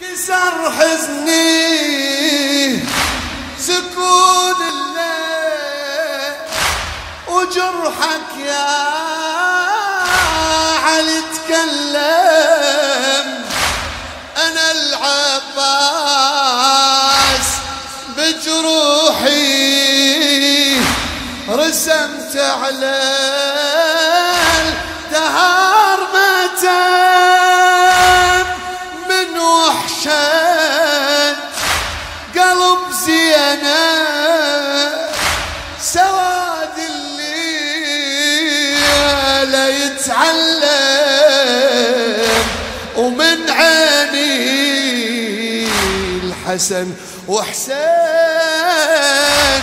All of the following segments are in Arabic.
كسر حزني سكون الليل وجرحك يا علي تكلم انا العباس بجروحي رسمت عليك حسن وحسين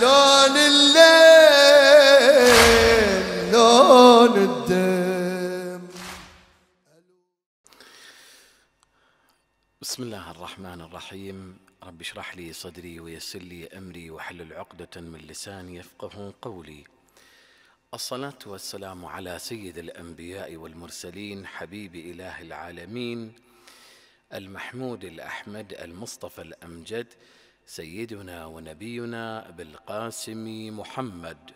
لون الليل لون الدم بسم الله الرحمن الرحيم رب اشرح لي صدري ويسر لي أمري واحلل عقدة من لساني يفقه قولي الصلاة والسلام على سيد الأنبياء والمرسلين حبيب إله العالمين المحمود الأحمد المصطفى الأمجد سيدنا ونبينا بالقاسم محمد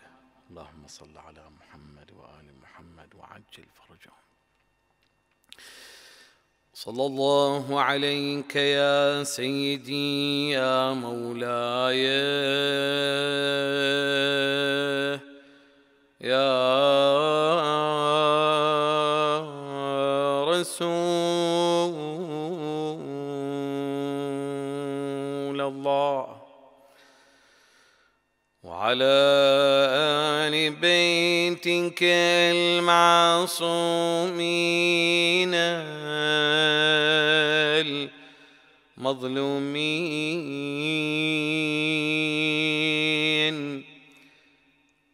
اللهم صل على محمد وآل محمد وعجل فرجهم صلى الله عليك يا سيدي يا مولاي يا رسول الله وعلى آل بيتك المعصومين المظلومين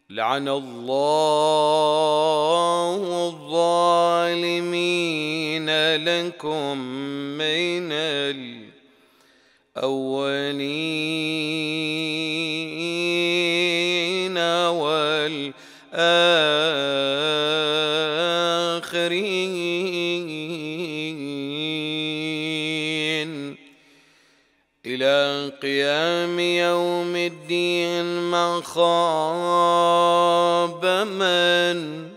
لعن الله الظالمين لكم من الجنة الأولين والآخرين إلى قيام يوم الدين من خاب من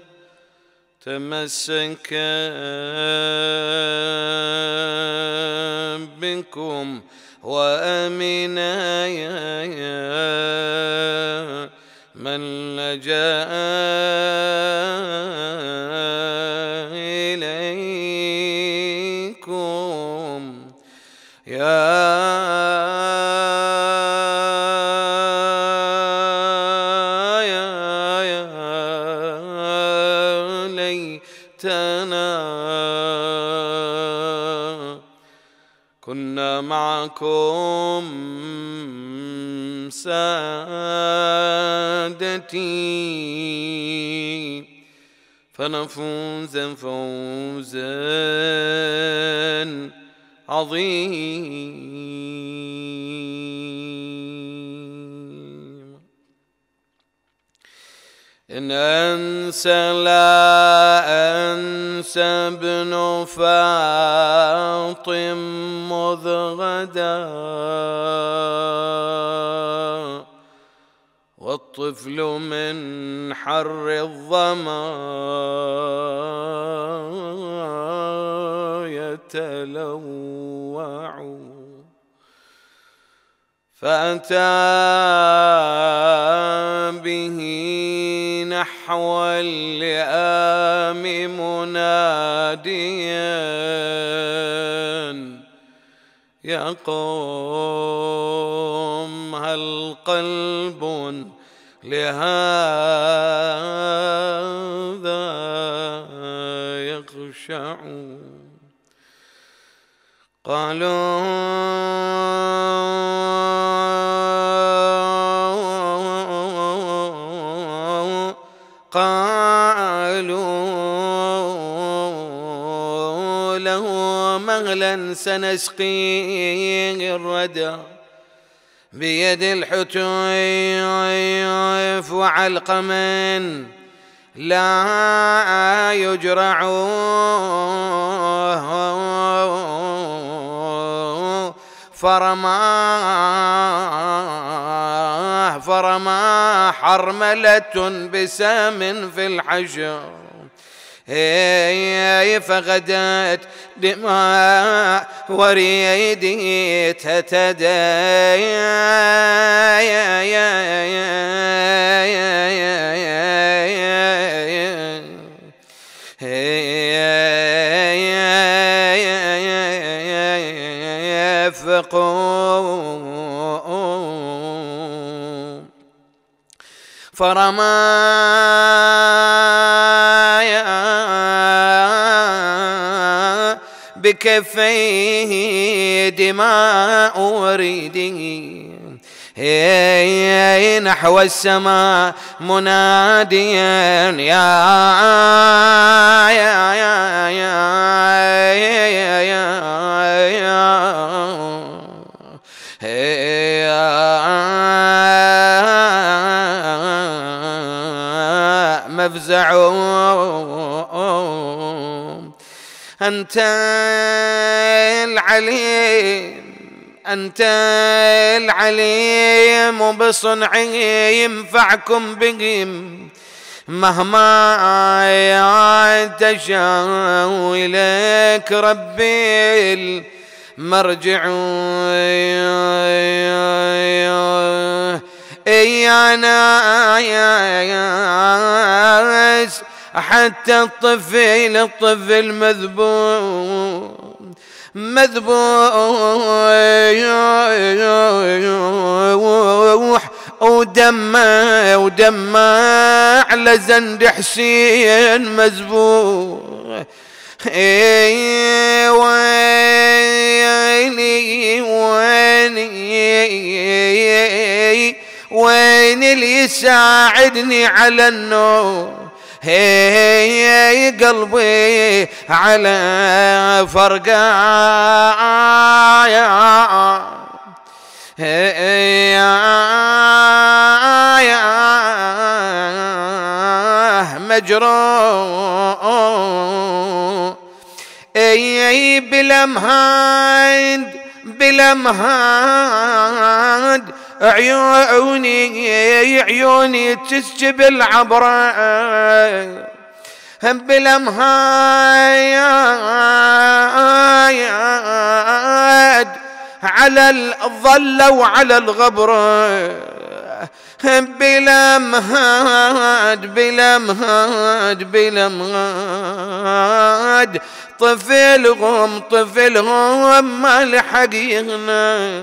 تمسك بكم وأمنا يا من لجأ لكم سادتي فنفوز فوزا عظيما إن أنسى لا أنسى ابن فاطم مذ غدا والطفل من حر الظما يتلوع فأتى به نحو اللئام مناديا يقوم هل قلب لهذا يخشع قالوا نخلا سنسقي الردى بيد الحتيف وعلقما لا يجرع فرماه فرماه حرملة بسام في الحجر فغدت دماء وريدي تتدي فقوم فرمايا بكفيه دماء وريده إيه، إيه، نحو السماء مناديا يا يا يا يا يا يا يا إيه، مفزعون أنت العليم أنت العليم وبصنعي ينفعكم بهم مهما تشاء إليك ربي المرجع إيانا يا ناس حتى الطفل الطفل مذبوح مذبوح ودمع ودمع على زند حسين مذبوح اي ويلي ويلي وين اللي يساعدني على النوم هي قلبي على فرقايا مجروح اي بلمهاد بلمهاد عيوني عيوني تسجب العبرة بالأمهاد على الظل وعلى الغبرة هم مهاد بلا مهاد طفلهم طفلهم ما لحق يغنى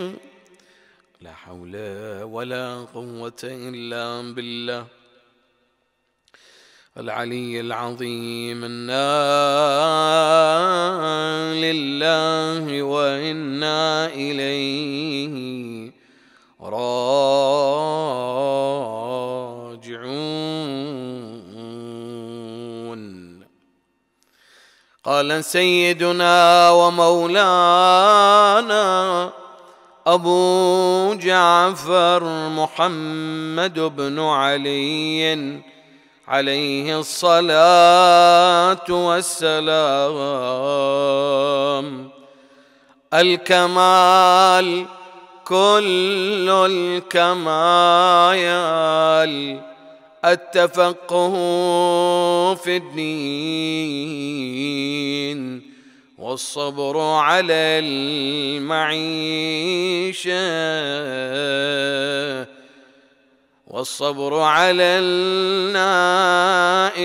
ولا قوة إلا بالله العلي العظيم إنا لله وإنا إليه راجعون قال سيدنا ومولانا أبو جعفر محمد بن علي عليه الصلاة والسلام الكمال كل الكمال التفقه في الدين والصبر على المعيشه والصبر على النائبة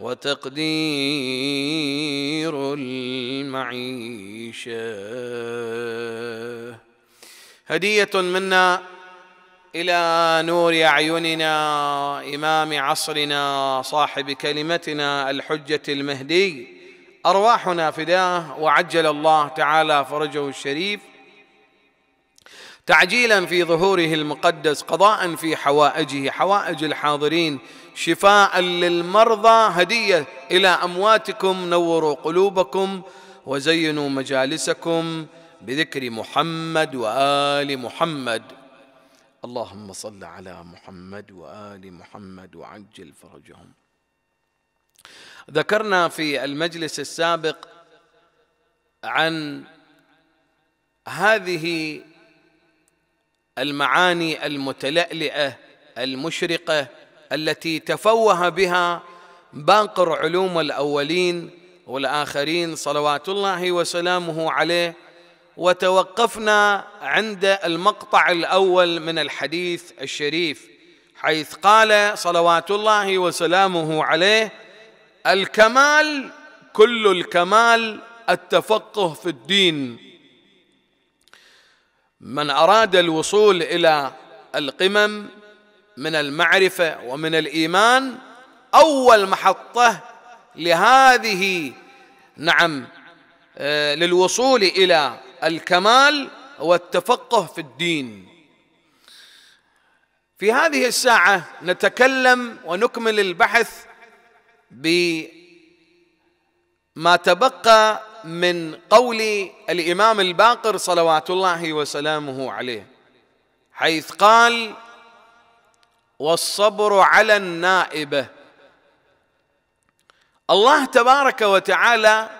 وتقدير المعيشة هدية منا الى نور اعيننا امام عصرنا صاحب كلمتنا الحجه المهدي ارواحنا فداه وعجل الله تعالى فرجه الشريف تعجيلا في ظهوره المقدس قضاء في حوائجه حوائج الحاضرين شفاء للمرضى هديه الى امواتكم نوروا قلوبكم وزينوا مجالسكم بذكر محمد وال محمد اللهم صل على محمد وال محمد وعجل فرجهم ذكرنا في المجلس السابق عن هذه المعاني المتلألئه المشرقه التي تفوه بها باقر علوم الاولين والاخرين صلوات الله وسلامه عليه وتوقفنا عند المقطع الاول من الحديث الشريف حيث قال صلوات الله وسلامه عليه الكمال كل الكمال التفقه في الدين من اراد الوصول الى القمم من المعرفه ومن الايمان اول محطه لهذه نعم آه، للوصول الى الكمال هو التفقه في الدين في هذه الساعه نتكلم ونكمل البحث بما تبقى من قول الامام الباقر صلوات الله وسلامه عليه حيث قال والصبر على النائبه الله تبارك وتعالى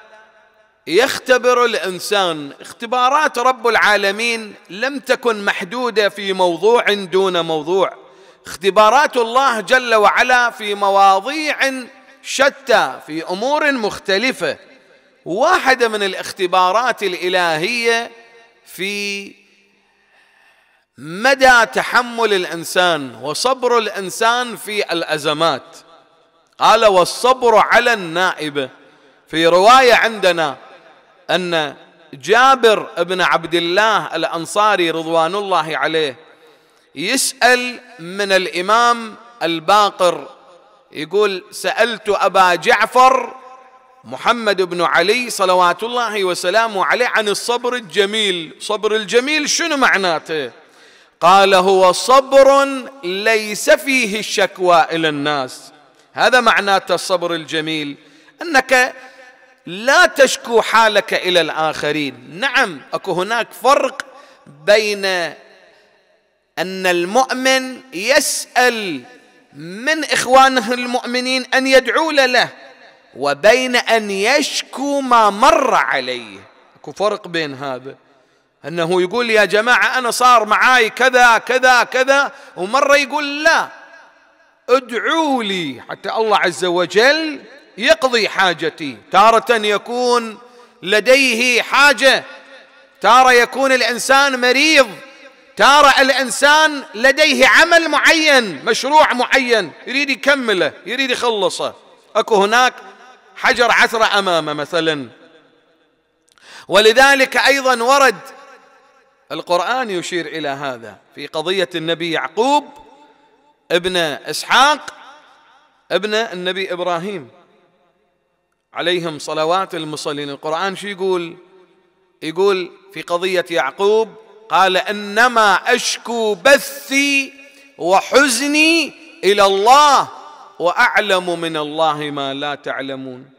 يختبر الانسان اختبارات رب العالمين لم تكن محدوده في موضوع دون موضوع اختبارات الله جل وعلا في مواضيع شتى في امور مختلفه واحده من الاختبارات الالهيه في مدى تحمل الانسان وصبر الانسان في الازمات قال والصبر على النائبه في روايه عندنا أن جابر بن عبد الله الأنصاري رضوان الله عليه يسأل من الإمام الباقر يقول سألت أبا جعفر محمد بن علي صلوات الله وسلامه عليه عن الصبر الجميل صبر الجميل شنو معناته قال هو صبر ليس فيه الشكوى إلى الناس هذا معناته الصبر الجميل أنك لا تشكو حالك الى الاخرين نعم اكو هناك فرق بين ان المؤمن يسال من اخوانه المؤمنين ان يدعو له وبين ان يشكو ما مر عليه اكو فرق بين هذا انه يقول يا جماعه انا صار معاي كذا كذا كذا ومره يقول لا ادعوا لي حتى الله عز وجل يقضي حاجتي تارة يكون لديه حاجة تارة يكون الإنسان مريض تارة الإنسان لديه عمل معين مشروع معين يريد يكمله يريد يخلصه أكو هناك حجر عثرة أمامه مثلا ولذلك أيضا ورد القرآن يشير إلى هذا في قضية النبي يعقوب ابن إسحاق ابن النبي إبراهيم عليهم صلوات المصلين القرآن شو يقول يقول في قضية يعقوب قال إنما أشكو بثي وحزني إلى الله وأعلم من الله ما لا تعلمون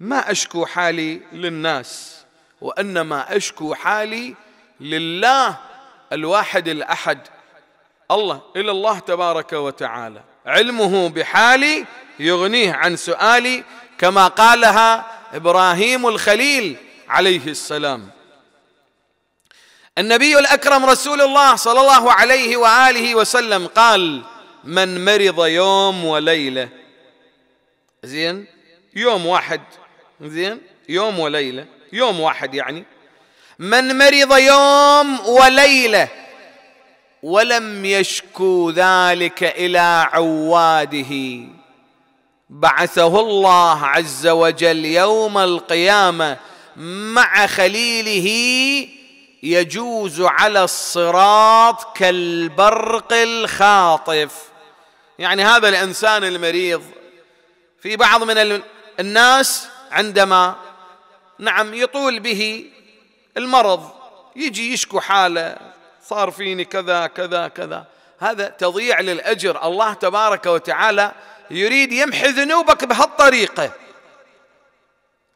ما أشكو حالي للناس وإنما أشكو حالي لله الواحد الأحد الله إلى الله تبارك وتعالى علمه بحالي يغنيه عن سؤالي كما قالها ابراهيم الخليل عليه السلام النبي الاكرم رسول الله صلى الله عليه واله وسلم قال من مرض يوم وليله زين يوم واحد زين يوم وليله يوم واحد يعني من مرض يوم وليله ولم يشكو ذلك الى عواده بعثه الله عز وجل يوم القيامه مع خليله يجوز على الصراط كالبرق الخاطف يعني هذا الانسان المريض في بعض من الناس عندما نعم يطول به المرض يجي يشكو حاله صار فيني كذا كذا كذا هذا تضيع للاجر الله تبارك وتعالى يريد يمحي ذنوبك بهالطريقة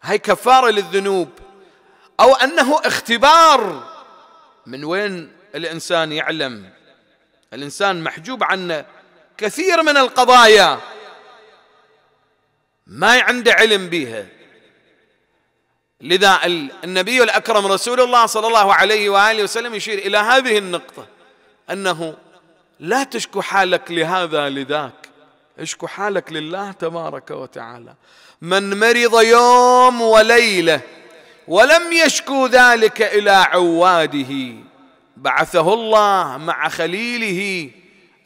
هاي كفارة للذنوب أو أنه اختبار من وين الإنسان يعلم الإنسان محجوب عنه كثير من القضايا ما عنده علم بها لذا النبي الأكرم رسول الله صلى الله عليه وآله وسلم يشير إلى هذه النقطة أنه لا تشكو حالك لهذا لذاك اشكو حالك لله تبارك وتعالى من مرض يوم وليله ولم يشكو ذلك الى عواده بعثه الله مع خليله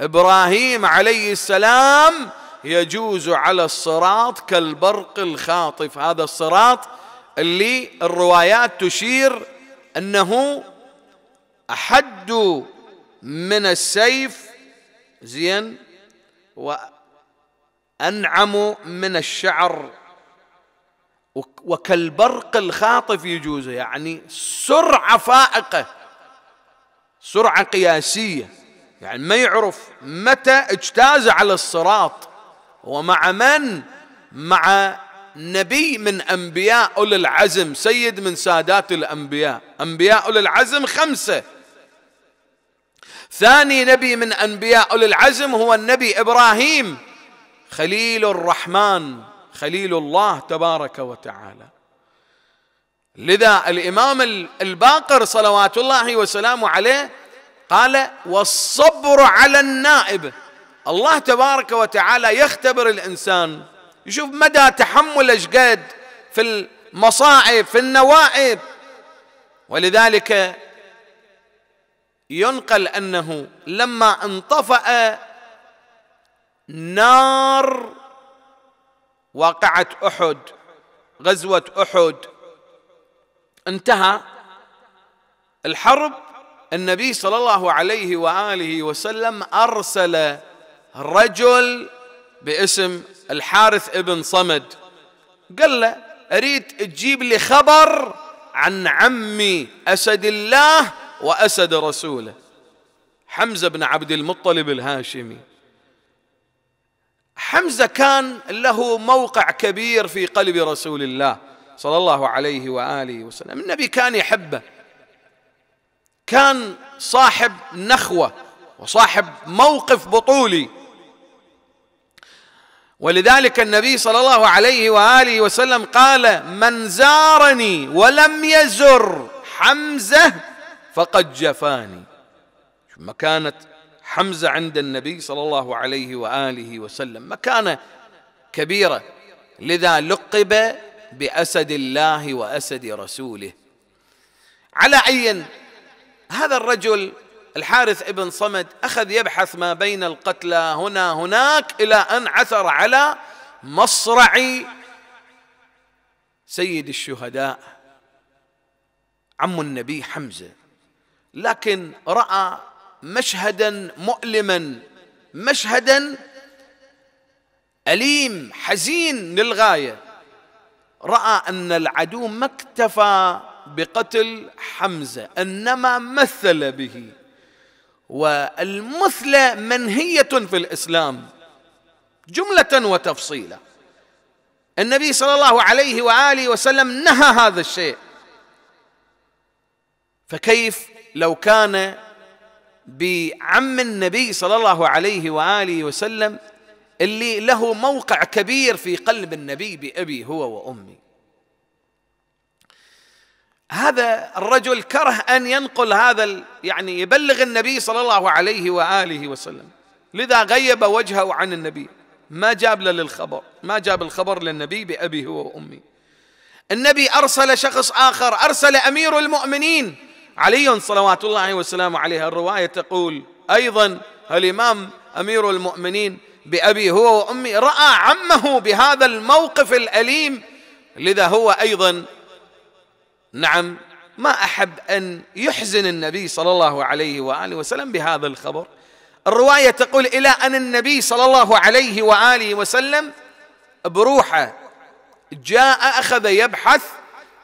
ابراهيم عليه السلام يجوز على الصراط كالبرق الخاطف هذا الصراط اللي الروايات تشير انه احد من السيف زين أنعم من الشعر وكالبرق الخاطف يجوز يعني سرعة فائقة سرعة قياسية يعني ما يعرف متى اجتاز على الصراط ومع من مع نبي من أنبياء أولي العزم سيد من سادات الأنبياء أنبياء أولي العزم خمسة ثاني نبي من أنبياء أولي العزم هو النبي إبراهيم خليل الرحمن خليل الله تبارك وتعالى لذا الامام الباقر صلوات الله وسلامه عليه قال والصبر على النائب الله تبارك وتعالى يختبر الانسان يشوف مدى تحمل اشقد في المصاعب في النوائب ولذلك ينقل انه لما انطفأ نار وقعت احد غزوه احد انتهى الحرب النبي صلى الله عليه واله وسلم ارسل رجل باسم الحارث ابن صمد قال له اريد تجيب لي خبر عن عمي اسد الله واسد رسوله حمزه بن عبد المطلب الهاشمي حمزه كان له موقع كبير في قلب رسول الله صلى الله عليه واله وسلم النبي كان يحبه كان صاحب نخوه وصاحب موقف بطولي ولذلك النبي صلى الله عليه واله وسلم قال من زارني ولم يزر حمزه فقد جفاني مكانه حمزه عند النبي صلى الله عليه واله وسلم مكانه كبيره لذا لقب باسد الله واسد رسوله على عين هذا الرجل الحارث ابن صمد اخذ يبحث ما بين القتلى هنا هناك الى ان عثر على مصرع سيد الشهداء عم النبي حمزه لكن راى مشهدا مؤلما مشهدا أليم حزين للغاية رأى أن العدو ما اكتفى بقتل حمزة إنما مثل به والمثلة منهية في الإسلام جملة وتفصيلا النبي صلى الله عليه وآله وسلم نهى هذا الشيء فكيف لو كان بعم النبي صلى الله عليه واله وسلم اللي له موقع كبير في قلب النبي بابي هو وامي. هذا الرجل كره ان ينقل هذا يعني يبلغ النبي صلى الله عليه واله وسلم لذا غيب وجهه عن النبي ما جاب له للخبر ما جاب الخبر للنبي بأبي هو وأمي النبي أرسل شخص آخر أرسل أمير المؤمنين علي صلوات الله وسلامه عليه الرواية تقول أيضا الإمام أمير المؤمنين بأبي هو وأمي رأى عمه بهذا الموقف الأليم لذا هو أيضا نعم ما أحب أن يحزن النبي صلى الله عليه وآله وسلم بهذا الخبر الرواية تقول إلى أن النبي صلى الله عليه وآله وسلم بروحه جاء أخذ يبحث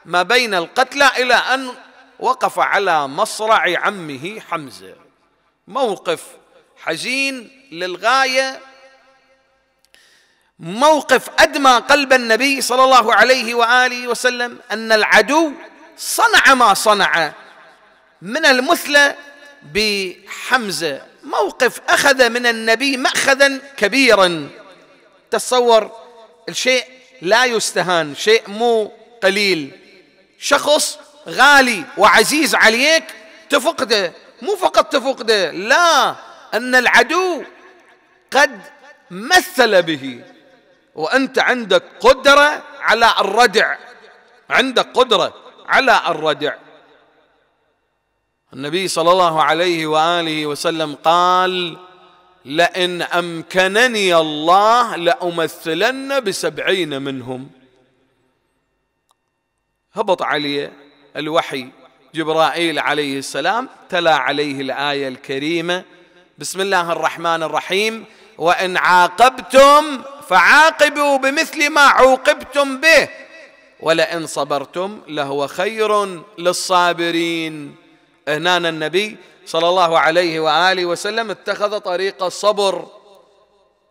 ما بين القتلى إلى أن وقف على مصرع عمه حمزه موقف حزين للغايه موقف ادمى قلب النبي صلى الله عليه واله وسلم ان العدو صنع ما صنع من المثلى بحمزه موقف اخذ من النبي ماخذا كبيرا تصور الشيء لا يستهان شيء مو قليل شخص غالي وعزيز عليك تفقده مو فقط تفقده لا أن العدو قد مثل به وأنت عندك قدرة على الردع عندك قدرة على الردع النبي صلى الله عليه وآله وسلم قال لئن أمكنني الله لأمثلن بسبعين منهم هبط عليه الوحي جبرائيل عليه السلام تلا عليه الآية الكريمة بسم الله الرحمن الرحيم وإن عاقبتم فعاقبوا بمثل ما عوقبتم به ولئن صبرتم لهو خير للصابرين هنا النبي صلى الله عليه وآله وسلم اتخذ طريق الصبر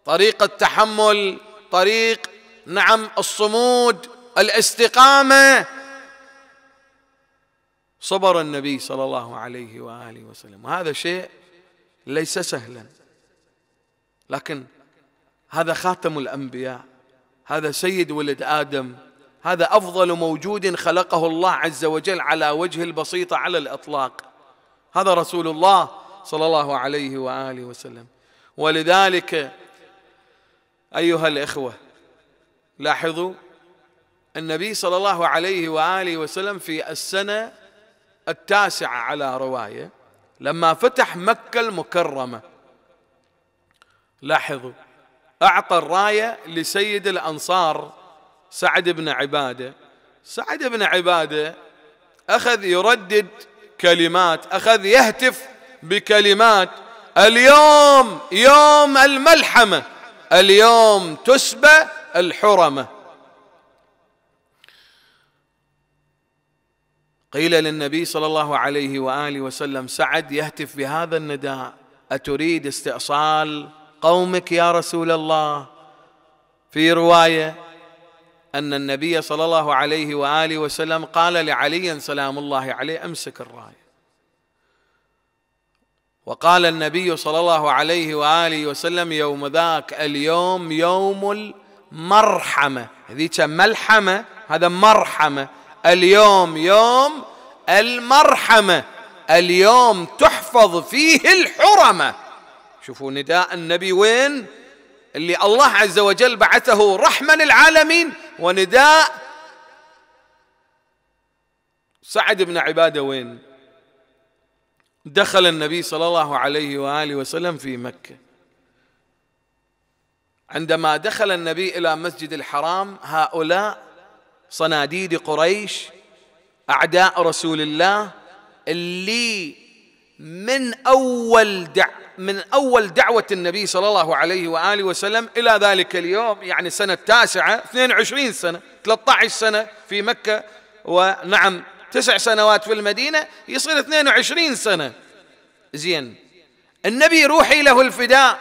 طريق التحمل طريق نعم الصمود الاستقامه صبر النبي صلى الله عليه واله وسلم وهذا شيء ليس سهلا لكن هذا خاتم الانبياء هذا سيد ولد ادم هذا افضل موجود خلقه الله عز وجل على وجه البسيطه على الاطلاق هذا رسول الله صلى الله عليه واله وسلم ولذلك ايها الاخوه لاحظوا النبي صلى الله عليه واله وسلم في السنه التاسعة على رواية لما فتح مكة المكرمة لاحظوا أعطى الراية لسيد الأنصار سعد بن عبادة سعد بن عبادة أخذ يردد كلمات أخذ يهتف بكلمات اليوم يوم الملحمة اليوم تسبى الحرمة قيل للنبي صلى الله عليه واله وسلم سعد يهتف بهذا النداء اتريد استئصال قومك يا رسول الله في روايه ان النبي صلى الله عليه واله وسلم قال لعلي سلام الله عليه امسك الرايه وقال النبي صلى الله عليه واله وسلم يوم ذاك اليوم يوم المرحمه هذه ملحمه هذا مرحمه اليوم يوم المرحمة اليوم تحفظ فيه الحرمة شوفوا نداء النبي وين اللي الله عز وجل بعثه رحمة للعالمين ونداء سعد بن عبادة وين دخل النبي صلى الله عليه وآله وسلم في مكة عندما دخل النبي إلى مسجد الحرام هؤلاء صناديد قريش أعداء رسول الله اللي من أول دع من أول دعوة النبي صلى الله عليه وآله وسلم إلى ذلك اليوم يعني سنة تاسعة 22 سنة 13 سنة في مكة ونعم تسع سنوات في المدينة يصير 22 سنة زين النبي روحي له الفداء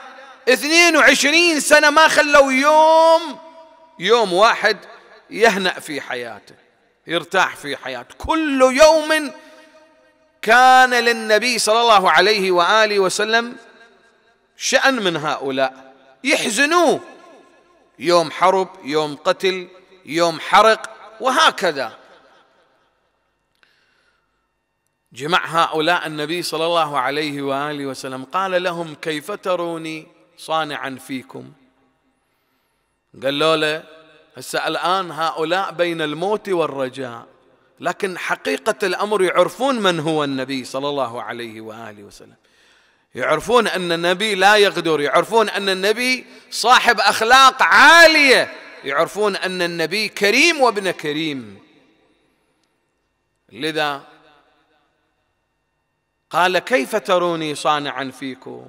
22 سنة ما خلوا يوم يوم واحد يهنأ في حياته يرتاح في حياته كل يوم كان للنبي صلى الله عليه واله وسلم شأن من هؤلاء يحزنوه يوم حرب يوم قتل يوم حرق وهكذا جمع هؤلاء النبي صلى الله عليه واله وسلم قال لهم كيف تروني صانعا فيكم قالوا له هسه الآن هؤلاء بين الموت والرجاء لكن حقيقة الأمر يعرفون من هو النبي صلى الله عليه وآله وسلم يعرفون أن النبي لا يغدر يعرفون أن النبي صاحب أخلاق عالية يعرفون أن النبي كريم وابن كريم لذا قال كيف تروني صانعا فيكم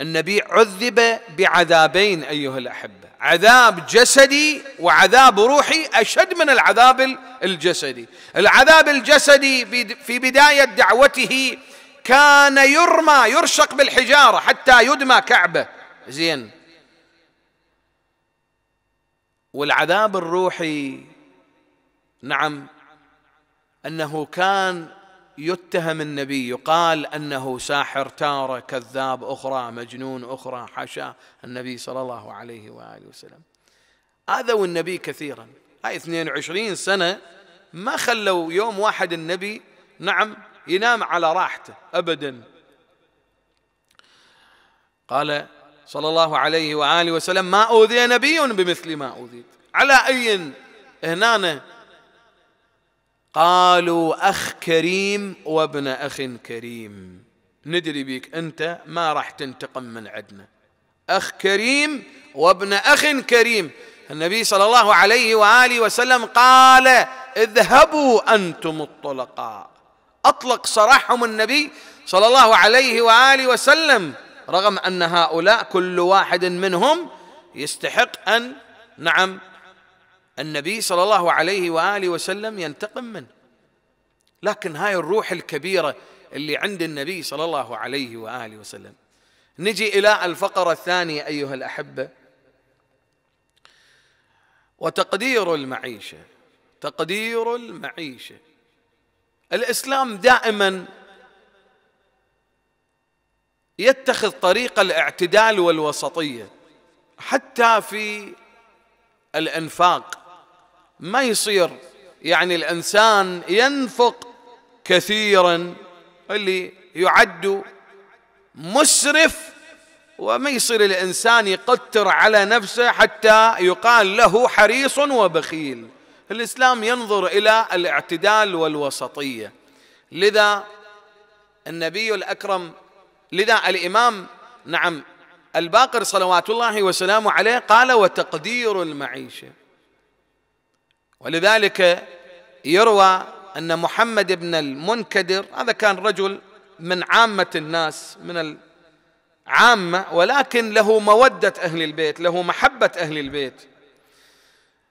النبي عذب بعذابين ايها الاحبه عذاب جسدي وعذاب روحي اشد من العذاب الجسدي العذاب الجسدي في بدايه دعوته كان يرمى يرشق بالحجاره حتى يدمى كعبه زين والعذاب الروحي نعم انه كان يتهم النبي يقال انه ساحر تاره كذاب اخرى مجنون اخرى حاشا النبي صلى الله عليه واله وسلم اذوا النبي كثيرا هاي 22 سنه ما خلوا يوم واحد النبي نعم ينام على راحته ابدا قال صلى الله عليه واله وسلم ما اوذي نبي بمثل ما اوذيت على اي هنا قالوا أخ كريم وابن أخ كريم ندري بيك أنت ما راح تنتقم من عدنا أخ كريم وابن أخ كريم النبي صلى الله عليه وآله وسلم قال اذهبوا أنتم الطلقاء أطلق سراحهم النبي صلى الله عليه وآله وسلم رغم أن هؤلاء كل واحد منهم يستحق أن نعم النبي صلى الله عليه واله وسلم ينتقم منه لكن هاي الروح الكبيره اللي عند النبي صلى الله عليه واله وسلم نجي الى الفقره الثانيه ايها الاحبه وتقدير المعيشه تقدير المعيشه الاسلام دائما يتخذ طريق الاعتدال والوسطيه حتى في الانفاق ما يصير يعني الإنسان ينفق كثيرا اللي يعد مسرف وما يصير الإنسان يقتر على نفسه حتى يقال له حريص وبخيل الإسلام ينظر إلى الاعتدال والوسطية لذا النبي الأكرم لذا الإمام نعم الباقر صلوات الله وسلامه عليه قال وتقدير المعيشه ولذلك يروى أن محمد بن المنكدر هذا كان رجل من عامة الناس من العامة ولكن له مودة أهل البيت له محبة أهل البيت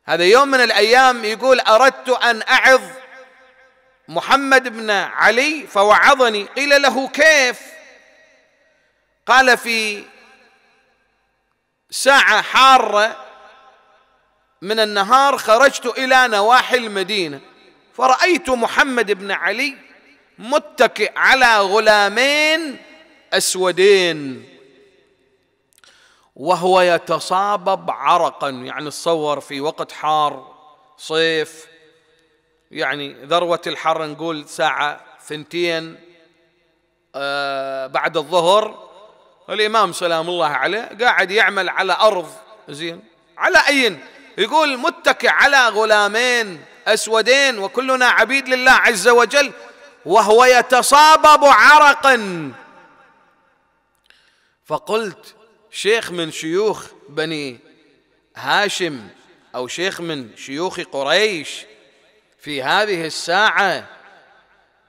هذا يوم من الأيام يقول أردت أن أعظ محمد بن علي فوعظني قيل له كيف قال في ساعة حارة من النهار خرجت الى نواحي المدينه فرايت محمد بن علي متكئ على غلامين اسودين وهو يتصابب عرقا يعني تصور في وقت حار صيف يعني ذروة الحر نقول ساعة ثنتين آه بعد الظهر الإمام سلام الله عليه قاعد يعمل على أرض زين على أين يقول متكئ على غلامين اسودين وكلنا عبيد لله عز وجل وهو يتصابب عرقا فقلت شيخ من شيوخ بني هاشم او شيخ من شيوخ قريش في هذه الساعه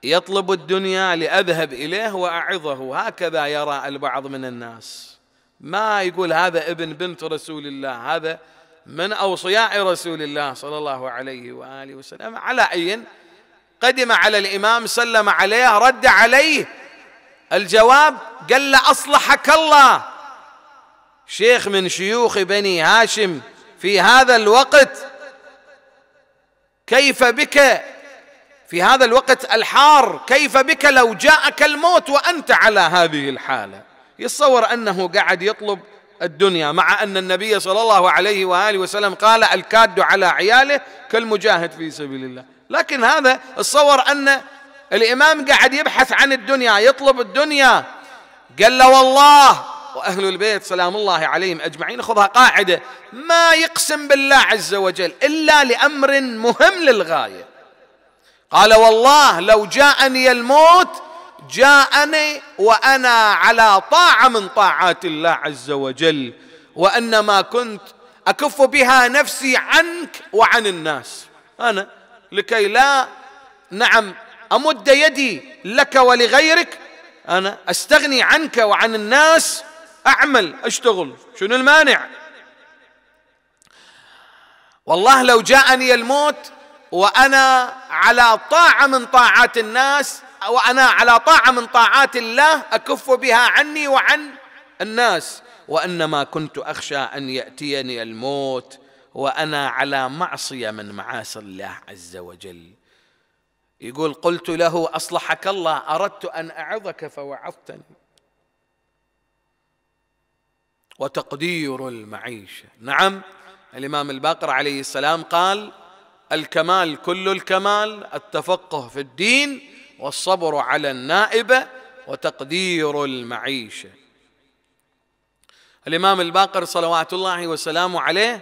يطلب الدنيا لاذهب اليه واعظه هكذا يرى البعض من الناس ما يقول هذا ابن بنت رسول الله هذا من أوصياء رسول الله صلى الله عليه وآله وسلم على أي قدم على الإمام سلم عليه رد عليه الجواب قال له أصلحك الله شيخ من شيوخ بني هاشم في هذا الوقت كيف بك في هذا الوقت الحار كيف بك لو جاءك الموت وأنت على هذه الحالة يتصور أنه قاعد يطلب الدنيا مع أن النبي صلى الله عليه وآله وسلم قال الكاد على عياله كالمجاهد في سبيل الله لكن هذا تصور أن الإمام قاعد يبحث عن الدنيا يطلب الدنيا قال له والله وأهل البيت سلام الله عليهم أجمعين خذها قاعدة ما يقسم بالله عز وجل إلا لأمر مهم للغاية قال والله لو جاءني الموت جاءني وانا على طاعه من طاعات الله عز وجل وانما كنت اكف بها نفسي عنك وعن الناس انا لكي لا نعم امد يدي لك ولغيرك انا استغني عنك وعن الناس اعمل اشتغل شنو المانع والله لو جاءني الموت وانا على طاعه من طاعات الناس وأنا على طاعة من طاعات الله أكف بها عني وعن الناس وإنما كنت أخشى أن يأتيني الموت وأنا على معصية من معاصي الله عز وجل يقول قلت له أصلحك الله أردت أن أعظك فوعظتني وتقدير المعيشة نعم الإمام الباقر عليه السلام قال الكمال كل الكمال التفقه في الدين والصبر على النائبة وتقدير المعيشة الإمام الباقر صلوات الله وسلامه عليه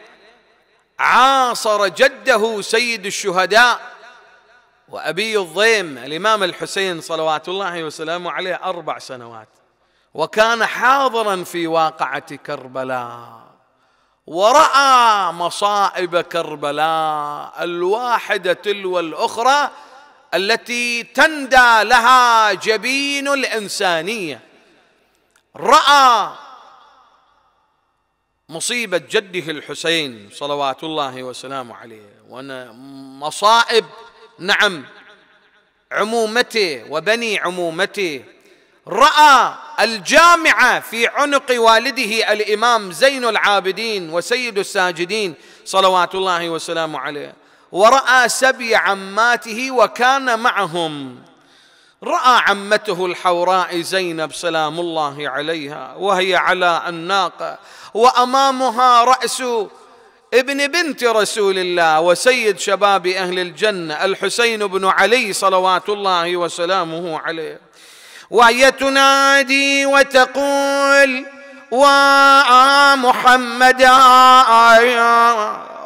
عاصر جده سيد الشهداء وأبي الضيم الإمام الحسين صلوات الله وسلامه عليه أربع سنوات وكان حاضرا في واقعة كربلاء ورأى مصائب كربلاء الواحدة تلو الأخرى التي تندى لها جبين الانسانيه راى مصيبه جده الحسين صلوات الله وسلامه عليه وانا مصائب نعم عمومته وبني عمومته راى الجامعه في عنق والده الامام زين العابدين وسيد الساجدين صلوات الله وسلامه عليه ورأى سبي عماته وكان معهم رأى عمته الحوراء زينب سلام الله عليها وهي على الناقة وأمامها رأس ابن بنت رسول الله وسيد شباب أهل الجنة الحسين بن علي صلوات الله وسلامه عليه وهي تنادي وتقول وآ محمدا آه، آه، آه.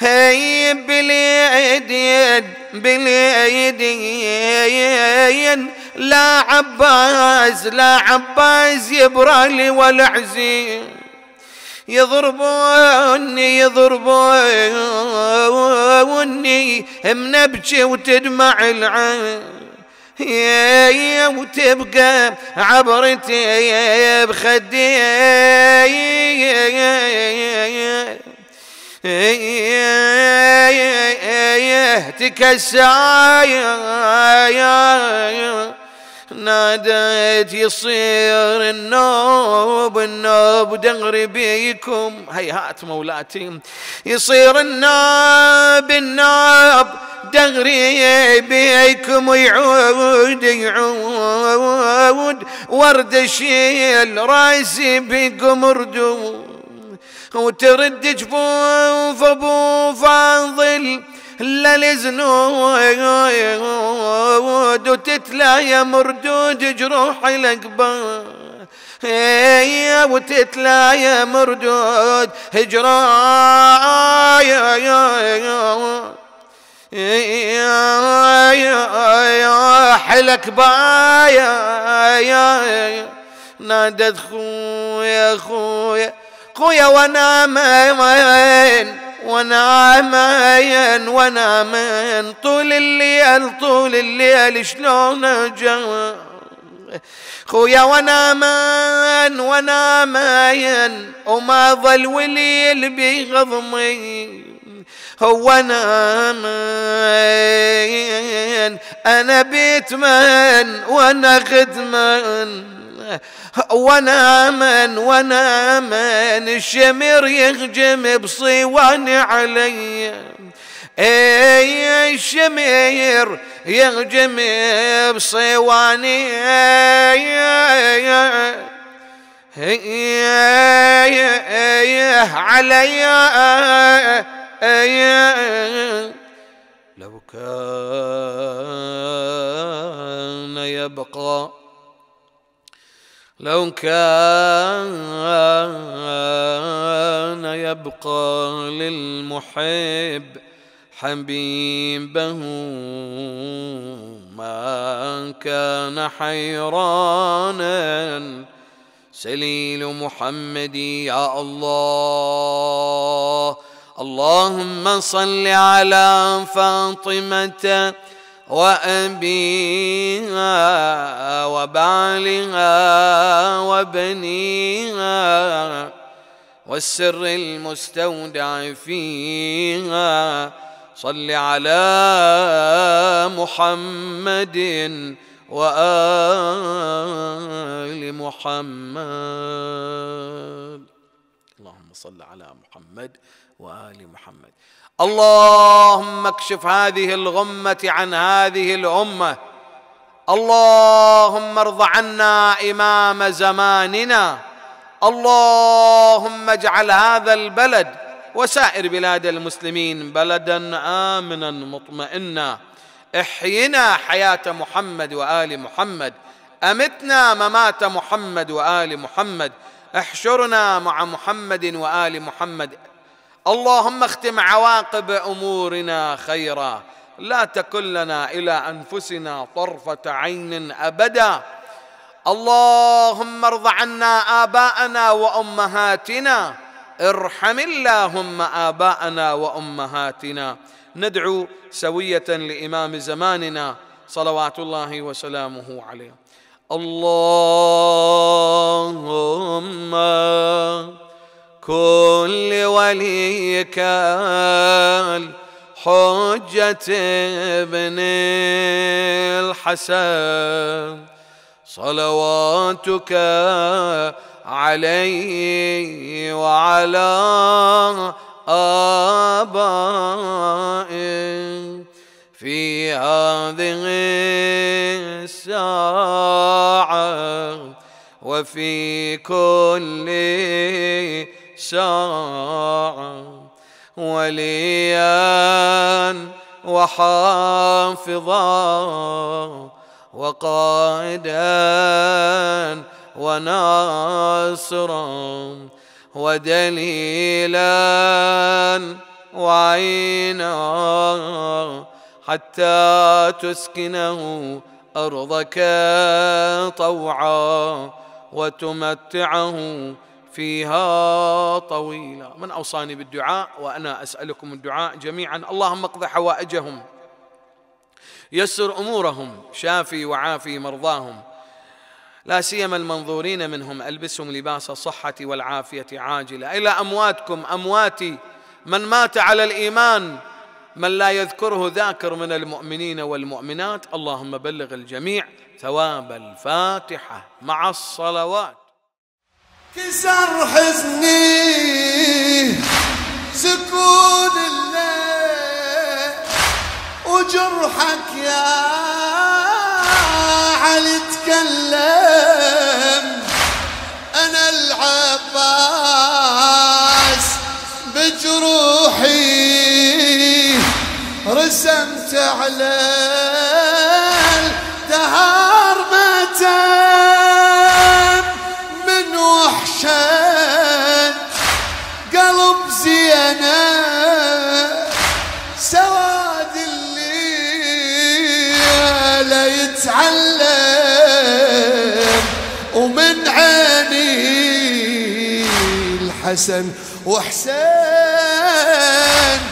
هي باليد باليد لا عباس لا عباس يبرالي والعزيز يضربوني يضربوني من ابكي وتدمع العين يا وتبقى عبرتي بخدي يهتك نادت يصير النوب النوب دغري بيكم هيهات مولاتي يصير النوب النوب دغري بيكم يعود يعود ورد شيل راسي بكم ردود وترد جفوف ابو فاضل للزنود وتتلايم مردود جروح الاقبال إيه وتتلا يا مردود هجرا إيه يا يا يا يا حلك بايا يا نادت خويا خويا خويا ونامين ونامين ونامين طول الليل طول الليل شلون اجا خويا ونامين ونامين وما ظل ولي بغضمي هو نامين انا بيت من وانا خدمن ونامن ونامن الشمر يهجم بصوان علي اي الشمير يهجم بصواني علي لو كان يبقى لو كان يبقى للمحب حبيبه ما كان حيرانا سليل محمد يا الله اللهم صل على فاطمه وأبيها وبعلها وبنيها والسر المستودع فيها صل على محمد وآل محمد اللهم صل على محمد وآل محمد اللهم اكشف هذه الغمه عن هذه الامه اللهم ارض عنا امام زماننا اللهم اجعل هذا البلد وسائر بلاد المسلمين بلدا امنا مطمئنا احينا حياه محمد وال محمد امتنا ممات محمد وال محمد احشرنا مع محمد وال محمد اللهم اختم عواقب امورنا خيرا لا تكلنا الى انفسنا طرفه عين ابدا اللهم ارض عنا اباءنا وامهاتنا ارحم اللهم اباءنا وامهاتنا ندعو سويه لامام زماننا صلوات الله وسلامه عليه الله وليك الحجة ابن الحسن صلواتك عليه وعلى آبائه في هذه الساعة وفي كل ساعة وليا وحافظا وقائدا وناصرا ودليلا وعينا حتى تسكنه ارضك طوعا وتمتعه فيها طويلا من أوصاني بالدعاء وأنا أسألكم الدعاء جميعا اللهم اقض حوائجهم يسر أمورهم شافي وعافي مرضاهم لا سيما المنظورين منهم ألبسهم لباس الصحة والعافية عاجلة إلى أمواتكم أمواتي من مات على الإيمان من لا يذكره ذاكر من المؤمنين والمؤمنات اللهم بلغ الجميع ثواب الفاتحة مع الصلوات كسر حزني سكون الليل وجرحك يا علي تكلم انا العباس بجروحي رسمت عليك الحسن وحسين